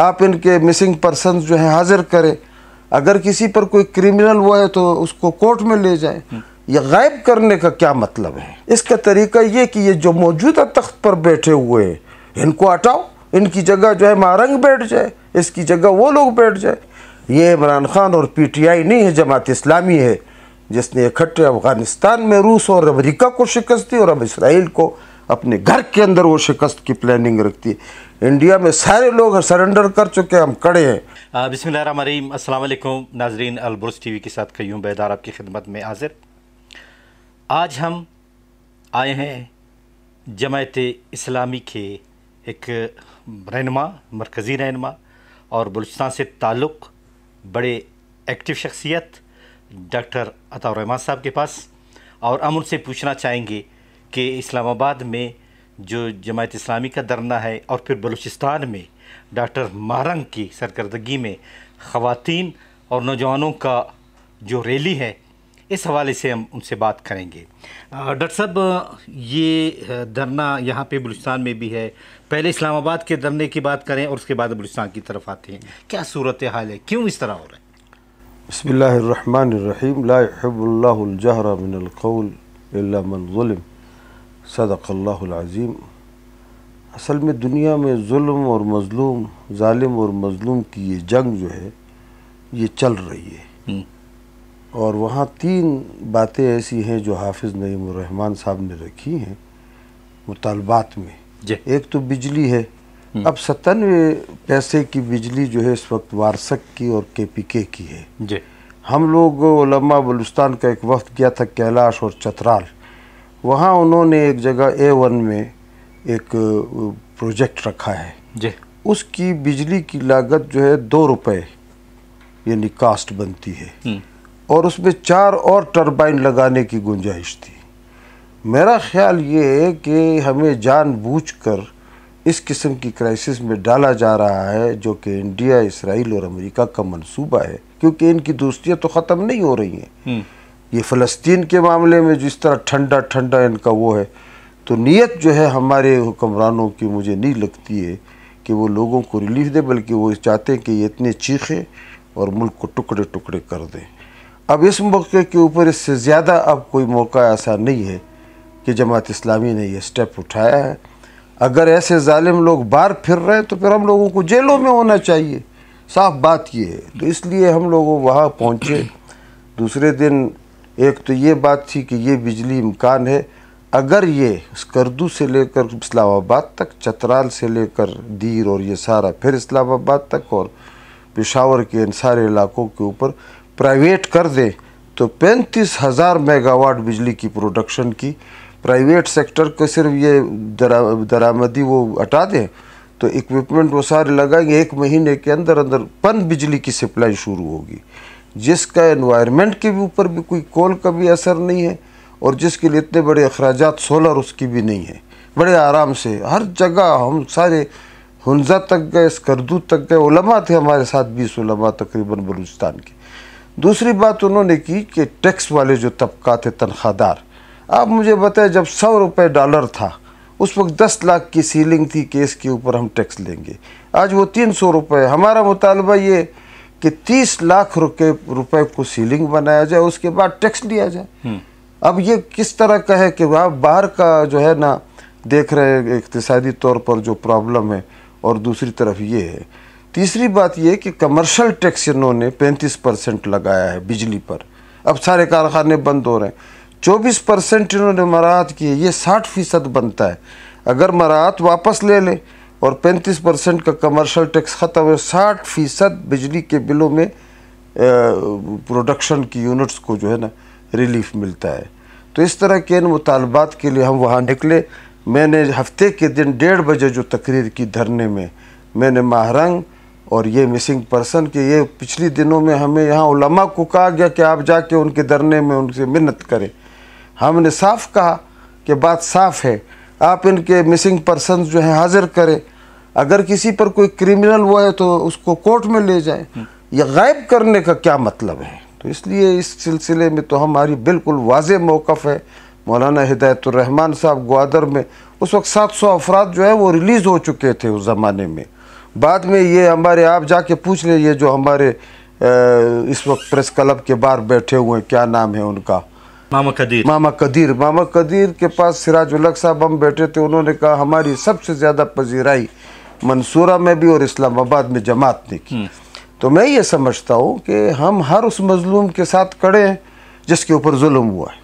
आप इनके missing person जो है हाजिर करें अगर किसी पर कोई क्रिमिनल हुआ है तो उसको कोर्ट में ले जाए यह गायब करने का क्या मतलब है इसका तरीका ये कि ये जो मौजूदा तख्त पर बैठे हुए हैं इनको हटाओ इनकी जगह जो है मारंग बैठ जाए इसकी जगह वो लोग बैठ जाए ये इमरान खान और पीटीआई नहीं है जमात इस्लामी है जिसने इकट्ठे अफ़गानिस्तान में रूस और अमेरिका को शिकस्त दी और अब इसराइल को अपने घर के अंदर वो शिकस्त की प्लानिंग रखती है इंडिया में सारे लोग सरेंडर कर चुके हैं हम कड़े हैं बिसमीम अल्लाम नाजरीन अलबुर्स टी वी के साथ कयूम बेदार आपकी खिदमत में हाजिर आज हम आए हैं जमायत इस्लामी के एक रहनमा मरकज़ी रहनमा और बलुचस्तान से ताल्लुक़ बड़े एक्टिव शख्सियत डॉक्टर रहमान साहब के पास और हम उनसे पूछना चाहेंगे कि इस्लामाबाद में जो जमात इस्लामी का धरना है और फिर बलूचिस्तान में डॉक्टर मारंग की सरकर्दगी में ख़वान और नौजवानों का जो रैली है इस हवाले से हम उनसे बात करेंगे डॉक्टर साहब ये धरना यहाँ पे बलुचिस्तान में भी है पहले इस्लामाबाद के धरने की बात करें और उसके बाद बलूचिस्तान की तरफ आते हैं क्या सूरत हाल है क्यों इस तरह हो रहा है बसमीम लाबुल्लाजहरा मिनकौल अल्लाजीम असल में दुनिया में जुल्म और मज़लूम जालिम और मज़लूम की ये जंग जो है ये चल रही है हम्म। और वहाँ तीन बातें ऐसी हैं जो हाफिज़ नईमान साहब ने रखी हैं मुतालबात में एक तो बिजली है हम्म। अब सतानवे पैसे की बिजली जो है इस वक्त वारसक की और के पी के की है हम लोग बलुस्तान का एक वक्त गया था कैलाश और चतराल वहाँ उन्होंने एक जगह ए वन में एक प्रोजेक्ट रखा है जी उसकी बिजली की लागत जो है दो रुपये यानी कास्ट बनती है हम्म। और उसमें चार और टरबाइन लगाने की गुंजाइश थी मेरा ख्याल ये है कि हमें जानबूझकर इस किस्म की क्राइसिस में डाला जा रहा है जो कि इंडिया इसराइल और अमेरिका का मंसूबा है क्योंकि इनकी दोस्तियाँ तो ख़त्म नहीं हो रही हैं हम्म। ये फ़लस्तीन के मामले में जिस तरह ठंडा ठंडा इनका वो है तो नीयत जो है हमारे हुक्मरानों की मुझे नहीं लगती है कि वो लोगों को रिलीफ दे बल्कि वो चाहते हैं कि ये इतने चीखें और मुल्क को टुकड़े टुकड़े कर दें अब इस मौके के ऊपर इससे ज़्यादा अब कोई मौका ऐसा नहीं है कि जमात इस्लामी ने ये स्टेप उठाया है अगर ऐसे ालिम लोग बाहर फिर रहे हैं तो फिर हम लोगों को जेलों में होना चाहिए साफ बात ये है तो इसलिए हम लोगों वहाँ पहुँचे दूसरे दिन एक तो ये बात थी कि ये बिजली इम्कान है अगर ये स्कर्दू से लेकर इस्लामाबाद तक चतराल से लेकर दीर और ये सारा फिर इस्लामाबाद तक और पेशावर के इन सारे इलाकों के ऊपर प्राइवेट कर दें तो पैंतीस हज़ार मेगावाट बिजली की प्रोडक्शन की प्राइवेट सेक्टर को सिर्फ ये दरा दरामदी वो हटा दें तो इक्विपमेंट वो सारे लगाएंगे एक महीने के अंदर अंदर पन बिजली की सप्लाई शुरू होगी जिसका इन्वायरमेंट के भी ऊपर भी कोई कोल का भी असर नहीं है और जिसके लिए इतने बड़े अखराज सोलर उसकी भी नहीं है बड़े आराम से हर जगह हम सारे हंजा तक गए स्कर्दू तक गए उलमा थे हमारे साथ बीस उलमा तकरीबन बलूचिस्तान के दूसरी बात उन्होंने की कि टैक्स वाले जो तबका थे तनख्वाहदार आप मुझे बताएं जब सौ रुपये डॉलर था उस वक्त दस लाख की सीलिंग थी केस के ऊपर हम टैक्स लेंगे आज वो तीन सौ रुपये हमारा मुतालबा ये कि 30 लाख रुपए रुपए को सीलिंग बनाया जाए उसके बाद टैक्स दिया जाए हम्म। अब ये किस तरह का है कि आप बाहर का जो है ना देख रहे हैं इकतदी तौर पर जो प्रॉब्लम है और दूसरी तरफ ये है तीसरी बात ये कि कमर्शियल टैक्स इन्होंने 35 परसेंट लगाया है बिजली पर अब सारे कारखाने बंद हो रहे हैं चौबीस परसेंट इन्होंने मराहत की है ये साठ फीसद बनता है अगर मराहत वापस ले लें और 35 परसेंट का कमर्शियल टैक्स ख़त्म है साठ फीसद बिजली के बिलों में प्रोडक्शन की यूनिट्स को जो है ना रिलीफ मिलता है तो इस तरह के इन मुतालबात के लिए हम वहाँ निकले मैंने हफ्ते के दिन डेढ़ बजे जो तकरीर की धरने में मैंने माहरंग और ये मिसिंग पर्सन के ये पिछले दिनों में हमें यहाँ उलमा को कहा गया कि आप जाके उनके धरने में उनसे मिन्नत करें हमने साफ कहा कि बात साफ है आप इनके मिसिंग पर्सन जो हैं हाज़िर करें अगर किसी पर कोई क्रिमिनल वो है तो उसको कोर्ट में ले जाए हम्म। या गायब करने का क्या मतलब है तो इसलिए इस सिलसिले में तो हमारी बिल्कुल वाज मौक़ है मौलाना हिदायतरहमान साहब ग्वादर में उस वक्त सात सौ अफराद जो है वो रिलीज़ हो चुके थे उस ज़माने में बाद में ये हमारे आप जाके पूछ लें ये जो हमारे इस वक्त प्रेस क्लब के बाहर बैठे हुए हैं क्या नाम है उनका मामा कदीर मामा कदीर मामा कदीर के पास सिराज उलग साहब हम बैठे थे उन्होंने कहा हमारी सबसे ज़्यादा पजीराई मंसूरा में भी और इस्लामाबाद में जमात ने की हम्म। तो मैं ये समझता हूँ कि हम हर उस मजलूम के साथ खड़े हैं जिसके ऊपर जुल्म हुआ है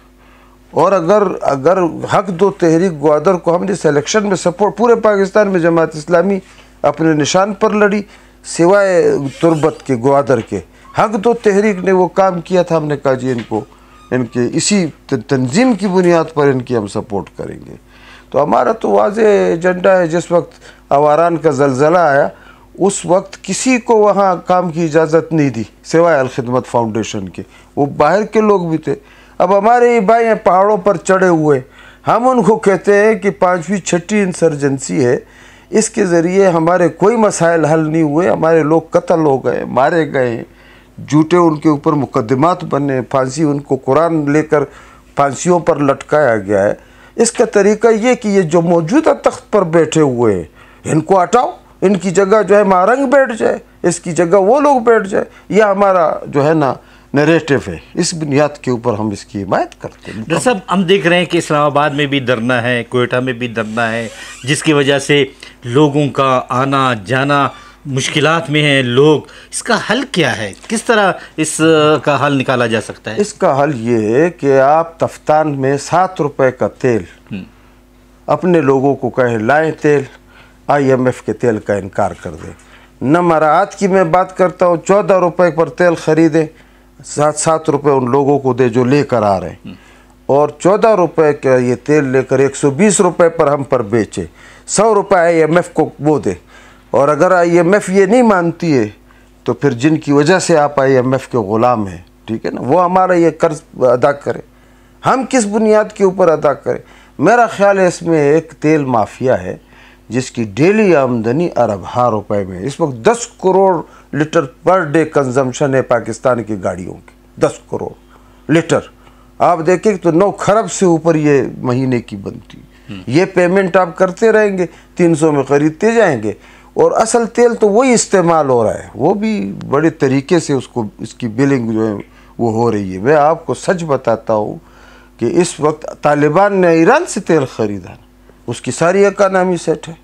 और अगर अगर हक दो तहरीक ग्वादर को हमने सेलेक्शन में सपोर्ट पूरे पाकिस्तान में जमात इस्लामी अपने निशान पर लड़ी सिवाय तुरबत के ग्वादर के हक दो तहरीक ने वो काम किया था हमने कहा जी इनको इनके इसी तंजीम की बुनियाद पर इनकी हम सपोर्ट करेंगे तो हमारा तो वाज एजेंडा है जिस वक्त अवारान का जलजला आया उस वक्त किसी को वहाँ काम की इजाज़त नहीं दी सिवाय अलखदमत फाउंडेशन के वो बाहर के लोग भी थे अब हमारे ये भाई हैं पहाड़ों पर चढ़े हुए हम उनको कहते हैं कि पाँचवीं छठी इंसर्जेंसी है इसके ज़रिए हमारे कोई मसाइल हल नहीं हुए हमारे लोग कत्ल हो गए मारे गए झूठे उनके ऊपर मुकदमात बने फांसी उनको कुरान लेकर फांसीियों पर लटकाया गया है इसका तरीका ये कि ये जो मौजूदा तख्त पर बैठे हुए हैं इनको हटाओ इनकी जगह जो है महारंग बैठ जाए इसकी जगह वो लोग बैठ जाए यह हमारा जो है ना नरेटिव है इस बुनियाद के ऊपर हम इसकी हिमायत करते हैं डॉक्टर साहब हम देख रहे हैं कि इस्लामाबाद में भी धरना है कोयटा में भी धरना है जिसकी वजह से लोगों का आना जाना मुश्किल में हैं लोग इसका हल क्या है किस तरह इस का हल निकाला जा सकता है इसका हल ये है कि आप तफ्तान में सात रुपये का तेल हम्म। अपने लोगों को कहें लाएँ तेल आईएमएफ के तेल का इनकार कर दे न मराहत की मैं बात करता हूँ चौदह रुपये पर तेल खरीदे सात सात रुपये उन लोगों को दे जो लेकर आ रहे हैं और चौदह रुपये का ये तेल लेकर एक सौ बीस रुपये पर हम पर बेचे सौ रुपये आई एम एफ़ को वो दे और अगर आई एम एफ़ ये नहीं मानती है तो फिर जिनकी वजह से आप आई एम एफ़ के ग़ुलाम हैं ठीक है ना वो हमारा ये कर्ज अदा करें हम किस बुनियाद के ऊपर अदा करें मेरा ख्याल है इसमें एक तेल माफिया है जिसकी डेली आमदनी अरब हाँ रुपए में इस वक्त 10 crore litre per day consumption है पाकिस्तान की गाड़ियों की 10 करोड़ लीटर आप देखें तो 9 खरब से ऊपर ये महीने की बनती हम्म। ये पेमेंट आप करते रहेंगे 300 में ख़रीदते जाएंगे और असल तेल तो वही इस्तेमाल हो रहा है वो भी बड़े तरीके से उसको इसकी बिलिंग जो है वो हो रही है मैं आपको सच बताता हूँ कि इस वक्त तालिबान ने ईरान से तेल ख़रीदा उसकी सारी इकानमी सेट है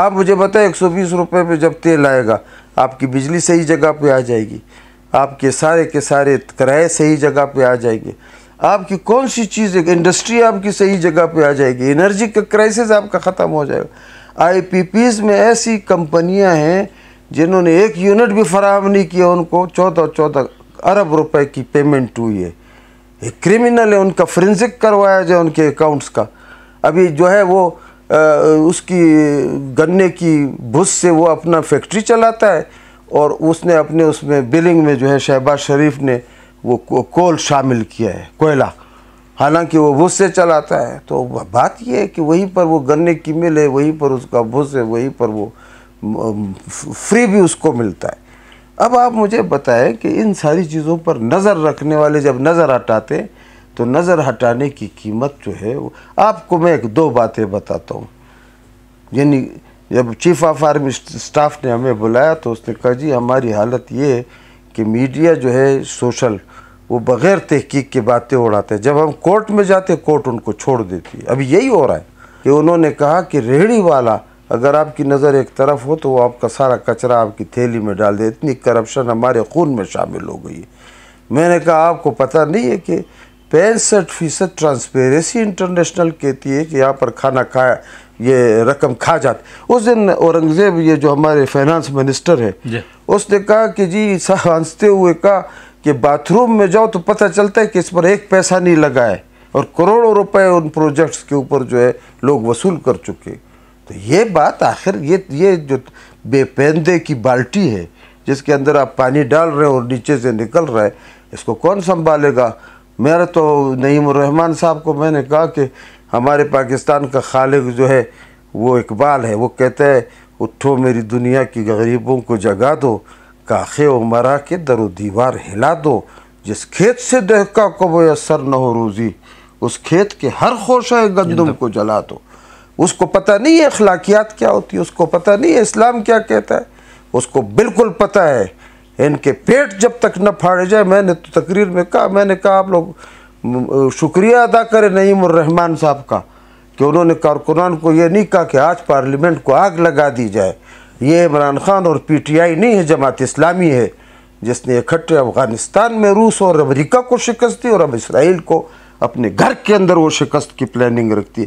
आप मुझे बताएं एक सौ बीस रुपये में जब तेल आएगा आपकी बिजली सही जगह पर आ जाएगी आपके सारे के सारे किराए सही जगह पे आ जाएंगे आपकी कौन सी चीज़ इंडस्ट्री आपकी सही जगह पे आ जाएगी एनर्जी का क्राइसिस आपका ख़त्म हो जाएगा आईपीपीज में ऐसी कंपनियां हैं जिन्होंने एक यूनिट भी फराहम नहीं किया उनको चौदह चौदह अरब रुपए की पेमेंट हुई है एक क्रिमिनल है उनका फ्रेंसिक करवाया जाए उनके अकाउंट्स का अभी जो है वो उसकी गन्ने की भुस से वो अपना फैक्ट्री चलाता है और उसने अपने उसमें बिलिंग में जो है शहबाज शरीफ ने वो कोल शामिल किया है कोयला हालांकि वो भुस से चलाता है तो बात यह है कि वहीं पर वो गन्ने की मिल है वहीं पर उसका भुस है वहीं पर वो फ्री भी उसको मिलता है अब आप मुझे बताएं कि इन सारी चीज़ों पर नज़र रखने वाले जब नज़र हटाते तो नज़र हटाने की कीमत जो है आपको मैं एक दो बातें बताता हूँ यानी जब चीफ ऑफ आर्मी स्टाफ ने हमें बुलाया तो उसने कहा जी हमारी हालत ये है कि मीडिया जो है सोशल वो बग़ैर तहकीक के बातें उड़ाते हैं जब हम कोर्ट में जाते कोर्ट उनको छोड़ देती है अभी यही हो रहा है कि उन्होंने कहा कि रेहड़ी वाला अगर आपकी नज़र एक तरफ हो तो वो आपका सारा कचरा आपकी थैली में डाल दे इतनी करप्शन हमारे खून में शामिल हो गई है मैंने कहा आपको पता नहीं है कि पैंसठ फीसद ट्रांसपेरेंसी इंटरनेशनल कहती है कि यहाँ पर खाना खाया ये रकम खा जाती उस दिन औरंगज़ेब ये जो हमारे फाइनेंस मिनिस्टर है उसने कहा कि जी हंसते हुए कहा कि बाथरूम में जाओ तो पता चलता है कि इस पर एक पैसा नहीं लगा है और करोड़ों रुपए उन प्रोजेक्ट्स के ऊपर जो है लोग वसूल कर चुके तो ये बात आखिर ये ये जो बेपेंदे की बाल्टी है जिसके अंदर आप पानी डाल रहे हो और नीचे से निकल रहा है इसको कौन संभालेगा मेरा तो नईमान रहमान साहब को मैंने कहा कि हमारे पाकिस्तान का खालिग जो है वो इकबाल है वो कहता है उठो मेरी दुनिया की गरीबों को जगा दो काखे उमरा के दरो दीवार हिला दो जिस खेत से दहका को असर न हो रोज़ी उस खेत के हर खोशा गंदम को जला दो उसको पता नहीं है अखलाकियात क्या होती है उसको पता नहीं है इस्लाम क्या कहता है उसको बिल्कुल पता है इनके पेट जब तक न फाड़े जाए मैंने तो तकरीर में कहा मैंने कहा आप लोग शुक्रिया अदा करें रहमान साहब का कि उन्होंने कारकुनान को ये नहीं कहा कि आज पार्लियामेंट को आग लगा दी जाए ये इमरान खान और पीटीआई नहीं है जमात इस्लामी है जिसने इकट्ठे अफ़गानिस्तान में रूस और अमरीका को शिकस्त दी और अब इसराइल को अपने घर के अंदर वो शिकस्त की प्लानिंग रखती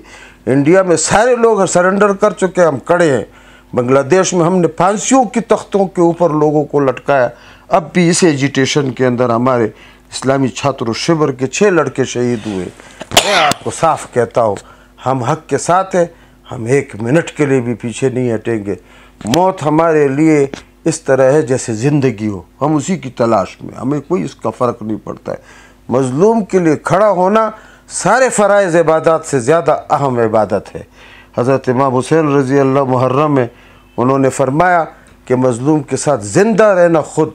है इंडिया में सारे लोग सरेंडर कर चुके हम कड़े हैं बांग्लादेश में हमने फांसियों की तख्तों के ऊपर लोगों को लटकाया अब भी इस एजिटेशन के अंदर हमारे इस्लामी छात्र शिविर के छः लड़के शहीद हुए मैं आपको साफ कहता हूँ हम हक के साथ हैं हम एक मिनट के लिए भी पीछे नहीं हटेंगे मौत हमारे लिए इस तरह है जैसे ज़िंदगी हो हम उसी की तलाश में हमें कोई इसका फ़र्क नहीं पड़ता है मज़लूम के लिए खड़ा होना सारे फ़रज़ इबादत से ज़्यादा अहम इबादत है हज़रत इमाम हुसैन रज़ी अल्लाह मुहर्रम में उन्होंने फरमाया कि मज़लूम के साथ ज़िंदा रहना ख़ुद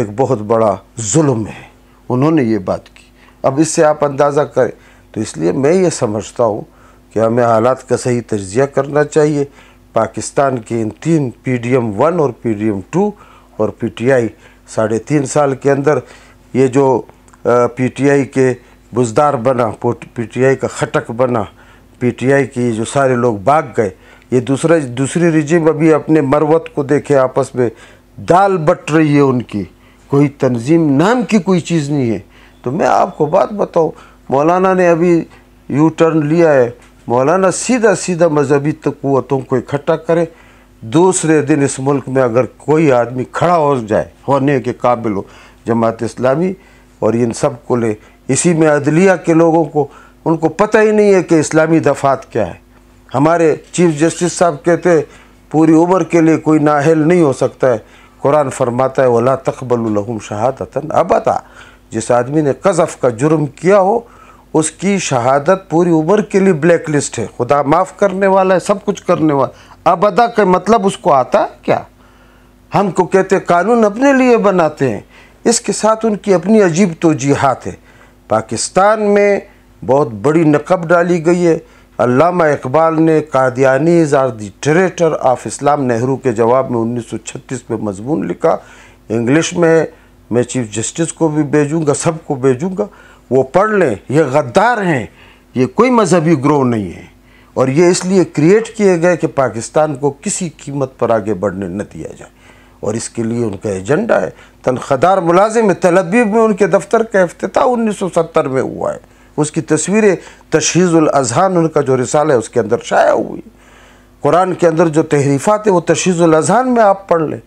एक बहुत बड़ा जुल्म है उन्होंने ये बात की अब इससे आप अंदाज़ा करें तो इसलिए मैं ये समझता हूँ कि हमें हालात का सही तजिया करना चाहिए पाकिस्तान के इन तीन पी डी एम वन और पी डी एम टू और पी टी आई साढ़े तीन साल के अंदर ये जो पी टी आई के बुजदार बना पी टी आई का खटक बना पी टी आई की जो सारे लोग भाग गए ये दूसरा दूसरी रिजिम अभी अपने मरवत को देखे आपस में दाल बट रही है उनकी कोई तंजीम नाम की कोई चीज़ नहीं है तो मैं आपको बात बताऊँ मौलाना ने अभी यू टर्न लिया है मौलाना सीधा सीधा मजहबी तकवतों तो को इकट्ठा करें दूसरे दिन इस मुल्क में अगर कोई आदमी खड़ा हो जाए होने के काबिल हो जमात इस्लामी और इन सब को ले इसी में अदलिया के लोगों को उनको पता ही नहीं है कि इस्लामी दफात क्या है हमारे चीफ जस्टिस साहब कहते पूरी उम्र के लिए कोई नाहल नहीं हो सकता है कुरान फरमाता है वला तकबल शहादतन अबता जिस आदमी ने कज़फ़ का जुर्म किया हो उसकी शहादत पूरी उम्र के लिए ब्लैक लिस्ट है खुदा माफ़ करने वाला है सब कुछ करने वाला अबदा का मतलब उसको आता है क्या हमको कहते कानून अपने लिए बनाते हैं इसके साथ उनकी अपनी अजीब तोजीहत है पाकिस्तान में बहुत बड़ी नकब डाली गई है अलामा इकबाल ने Qadianis are the of Islam Nehru के जवाब में 1936 में मजमून लिखा इंग्लिश में मैं चीफ जस्टिस को भी भेजूँगा सब को भेजूँगा वो पढ़ लें ये गद्दार हैं ये कोई मजहबी ग्रोह नहीं है और ये इसलिए क्रिएट किए गए कि पाकिस्तान को किसी कीमत पर आगे बढ़ने न दिया जाए और इसके लिए उनका एजेंडा है तनख्वादार मुलाजिम तलबीब में उनके दफ्तर का अफ्ताह सत्तर में हुआ है उसकी तस्वीरें तशीज़ुल अजहान उनका जो रिसाल है उसके अंदर शाया हुई कुरान के अंदर जो तहरीफ़ात है वो तशीज़ुल अजहान में आप पढ़ लें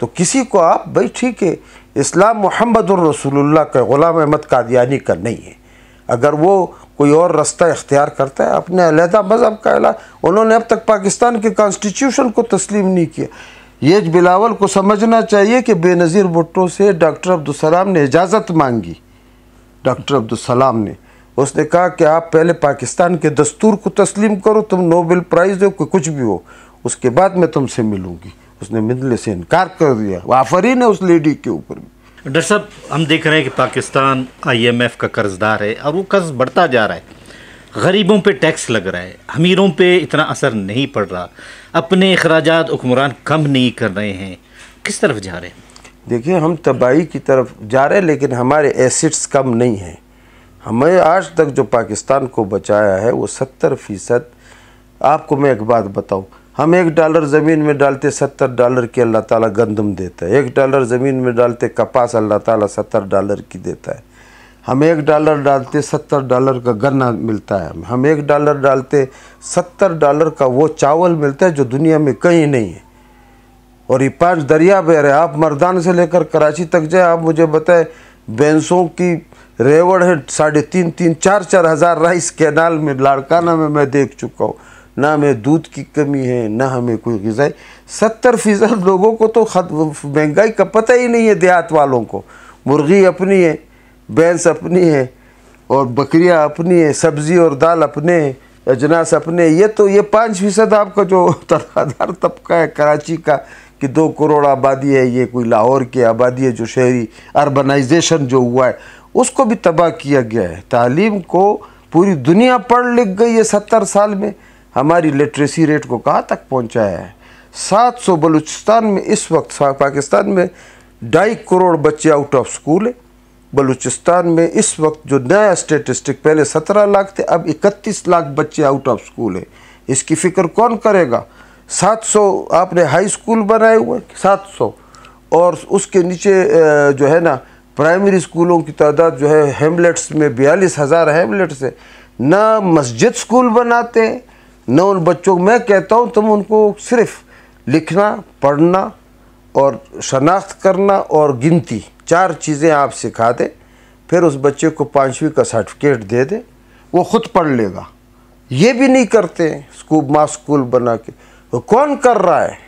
तो किसी को आप भाई ठीक है इस्लाम मोहम्मद रसूलुल्लाह का ग़ुलाम अहमद कादियानी का नहीं है अगर वो कोई और रास्ता इख्तियार करता है अपने अलहदा मज़हब का अला उन्होंने अब तक पाकिस्तान के कॉन्स्टिट्यूशन को तस्लीम नहीं किया ये बिलावल को समझना चाहिए कि बेनज़ीर भुट्टो से डॉक्टर अब्दुलसलाम ने इजाज़त मांगी डॉक्टर अब्दुलसलाम ने उसने कहा कि आप पहले पाकिस्तान के दस्तूर को तस्लीम करो तुम नोबेल प्राइज़ दो कि कुछ भी हो उसके बाद मैं तुमसे मिलूँगी उसने मिलने से इनकार कर दिया आफरीन है उस लेडी के ऊपर भी डॉक्टर साहब हम देख रहे हैं कि पाकिस्तान आईएमएफ का कर्जदार है और वो कर्ज बढ़ता जा रहा है गरीबों पे टैक्स लग रहा है अमीरों पे इतना असर नहीं पड़ रहा अपने अखराज हुक्मरान कम नहीं कर रहे हैं किस तरफ जा रहे हैं देखिए हम तबाही की तरफ जा रहे हैं लेकिन हमारे एसिड्स कम नहीं हैं हमें आज तक जो पाकिस्तान को बचाया है वो सत्तर फ़ीसद आपको मैं एक बात बताऊँ हम एक डॉलर ज़मीन में डालते सत्तर डॉलर की अल्लाह ताला गंदम देता है एक डॉलर ज़मीन में डालते कपास अल्लाह ताला सत्तर डॉलर की देता है हम एक डॉलर डालते सत्तर डॉलर का गन्ना मिलता है हम एक डॉलर डालते सत्तर डॉलर का वो चावल मिलता है जो दुनिया में कहीं नहीं है और ये पाँच दरिया बह रहे आप मरदान से लेकर कराची तक जाए आप मुझे बताएं भैंसों की रेवड़ है साढ़े तीन तीन चार चार हज़ार राइस कैनाल में लाड़काना में मैं देख चुका हूँ ना हमें दूध की कमी है ना हमें कोई गजाई सत्तर फीसद लोगों को तो महंगाई का पता ही नहीं है देहात वालों को मुर्गी अपनी है भैंस अपनी है और बकरियाँ अपनी है सब्ज़ी और दाल अपने हैं अजनास अपने ये तो ये पाँच फीसद आपका जो तलाधार तबका है कराची का कि दो करोड़ आबादी है ये कोई लाहौर की आबादी है जो शहरी अर्बनाइजेशन जो हुआ है उसको भी तबाह किया गया है तालीम को पूरी दुनिया पढ़ लिख गई है सत्तर साल में हमारी लिटरेसी रेट को कहाँ तक पहुँचाया है सात सौ बलूचिस्तान में इस वक्त पाकिस्तान में ढाई करोड़ बच्चे आउट ऑफ स्कूल है बलूचिस्तान में इस वक्त जो नया स्टेटिस्टिक पहले सत्रह लाख थे अब इकतीस लाख बच्चे आउट ऑफ स्कूल है इसकी फ़िक्र कौन करेगा सात सौ आपने हाई स्कूल बनाए हुए सात सौ और उसके नीचे जो है ना प्राइमरी स्कूलों की तादाद जो है हेमलेट्स में बयालीस हज़ार हेमलेट्स है ना मस्जिद स्कूल बनाते ना उन बच्चों को मैं कहता हूँ तुम उनको सिर्फ लिखना पढ़ना और शनाख्त करना और गिनती चार चीज़ें आप सिखा दें फिर उस बच्चे को पाँचवीं का सर्टिफिकेट दे दें वो ख़ुद पढ़ लेगा ये भी नहीं करते स्कूल माँ स्कूल बना के वो तो कौन कर रहा है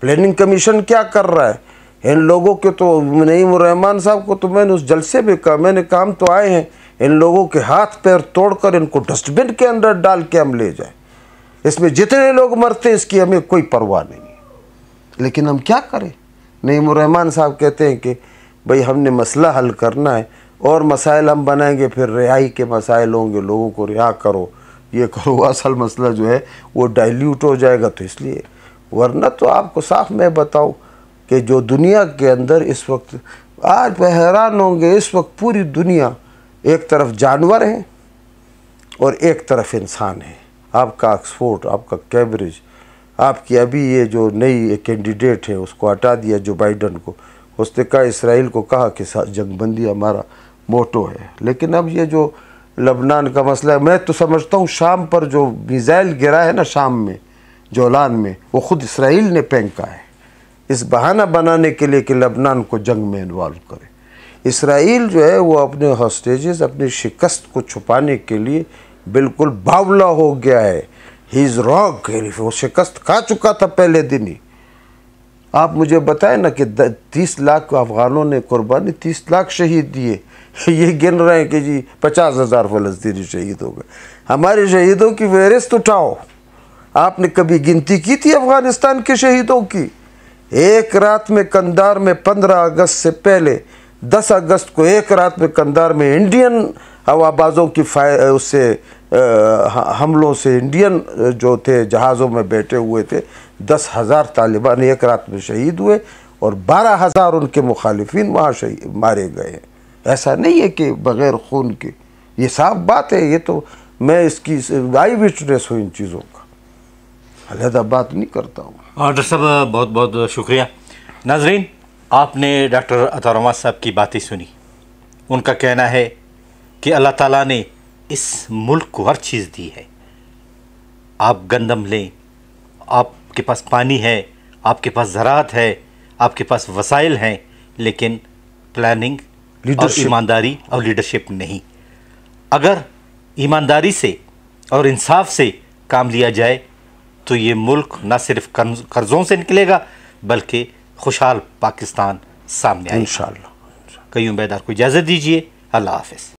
प्लानिंग कमीशन क्या कर रहा है इन लोगों के तो नईम रहमान साहब को तो मैंने उस जलसे भी कहा मैंने काम तो आए हैं इन लोगों के हाथ पैर तोड़कर इनको डस्टबिन के अंदर डाल के हम ले जाएं इसमें जितने लोग मरते हैं इसकी हमें कोई परवाह नहीं लेकिन हम क्या करें नईम रहमान साहब कहते हैं कि भाई हमने मसला हल करना है और मसाइल हम बनाएंगे फिर रिहाई के मसाइल होंगे लोगों को रिहा करो ये करो असल मसला जो है वो डाइल्यूट हो जाएगा तो इसलिए वरना तो आपको साफ मैं बताऊँ कि जो दुनिया के अंदर इस वक्त आज हैरान होंगे इस वक्त पूरी दुनिया एक तरफ जानवर हैं और एक तरफ इंसान है आपका ऑक्सफोर्ड आपका कैम्ब्रिज आपकी अभी ये जो नई कैंडिडेट है उसको हटा दिया जो बाइडन को उसने कहा इसराइल को कहा कि जंगबंदी हमारा मोटो है लेकिन अब ये जो लबनान का मसला है मैं तो समझता हूँ शाम पर जो मिज़ाइल गिरा है ना शाम में जोलान में वो ख़ुद इसराइल ने फेंका है इस बहाना बनाने के लिए कि लबनान को जंग में इन्वॉल्व करें इसराइल जो है वो अपने हॉस्टेजेस अपनी शिकस्त को छुपाने के लिए बिल्कुल बावला हो गया है ही इज़ रॉक वो शिकस्त खा चुका था पहले दिन ही आप मुझे बताएं ना कि तीस लाख अफ़गानों ने कुर्बानी तीस लाख शहीद दिए ये गिन रहे हैं कि जी पचास हज़ार फलस्तीनी शहीद हो गए हमारे शहीदों की फहरिस्त उठाओ आपने कभी गिनती की थी अफ़गानिस्तान के शहीदों की एक रात में कंदार में 15 अगस्त से पहले 10 अगस्त को एक रात में कंदार में इंडियन हवाबाजों की उससे हमलों से इंडियन जो थे जहाज़ों में बैठे हुए थे दस हज़ार तालिबान एक रात में शहीद हुए और बारह हज़ार उनके मुखालिफिन वहाँ शहीद मारे गए हैं ऐसा नहीं है कि बग़ैर खून के ये साफ बात है ये तो मैं इसकी आई विटनेस हूँ इन चीज़ों का अलहदा बात नहीं करता हूँ डॉक्टर साहब बहुत बहुत शुक्रिया नाजरीन आपने डॉक्टर अतारमा साहब की बातें सुनी उनका कहना है कि अल्लाह ताला ने इस मुल्क को हर चीज़ दी है आप गंदम लें आपके पास पानी है आपके पास ज़रात है आपके पास वसाइल हैं लेकिन प्लानिंग और ईमानदारी और लीडरशिप नहीं अगर ईमानदारी से और इंसाफ से काम लिया जाए तो ये मुल्क न सिर्फ कर्ज़ों से निकलेगा बल्कि खुशहाल पाकिस्तान सामने आए इन कई बैदार को इजाज़त दीजिए अल्लाह हाफिज़